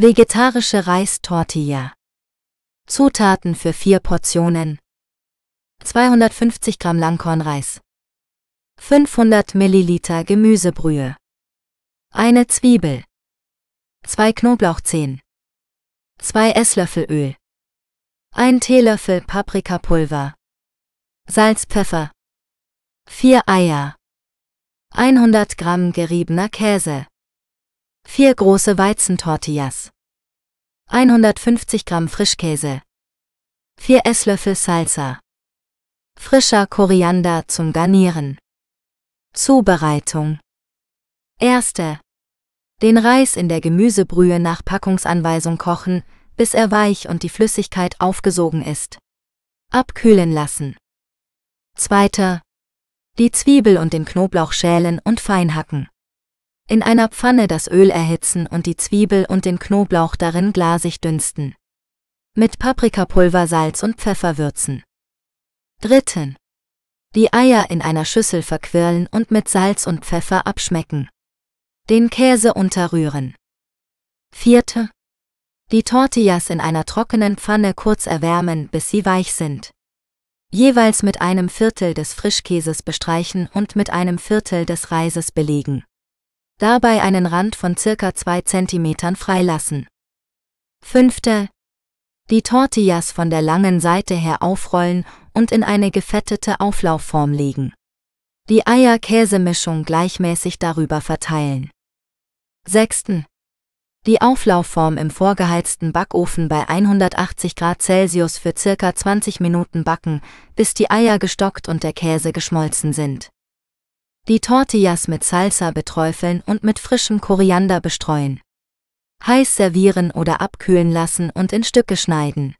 Vegetarische Reistortilla. Zutaten für vier Portionen. 250 Gramm Langkornreis. 500 Milliliter Gemüsebrühe. Eine Zwiebel. zwei Knoblauchzehen. zwei Esslöffel Öl. ein Teelöffel Paprikapulver. Salz, Pfeffer. vier Eier. 100 Gramm geriebener Käse. 4 große Weizentortillas. 150 Gramm Frischkäse. 4 Esslöffel Salsa. Frischer Koriander zum Garnieren. Zubereitung. Erste. Den Reis in der Gemüsebrühe nach Packungsanweisung kochen, bis er weich und die Flüssigkeit aufgesogen ist. Abkühlen lassen. Zweiter. Die Zwiebel und den Knoblauch schälen und fein hacken. In einer Pfanne das Öl erhitzen und die Zwiebel und den Knoblauch darin glasig dünsten. Mit Paprikapulver, Salz und Pfeffer würzen. Dritten. Die Eier in einer Schüssel verquirlen und mit Salz und Pfeffer abschmecken. Den Käse unterrühren. Vierte. Die Tortillas in einer trockenen Pfanne kurz erwärmen, bis sie weich sind. Jeweils mit einem Viertel des Frischkäses bestreichen und mit einem Viertel des Reises belegen dabei einen Rand von circa 2 cm freilassen. 5. Die Tortillas von der langen Seite her aufrollen und in eine gefettete Auflaufform legen. Die eier käsemischung gleichmäßig darüber verteilen. 6. Die Auflaufform im vorgeheizten Backofen bei 180 Grad Celsius für circa 20 Minuten backen, bis die Eier gestockt und der Käse geschmolzen sind. Die Tortillas mit Salsa beträufeln und mit frischem Koriander bestreuen. Heiß servieren oder abkühlen lassen und in Stücke schneiden.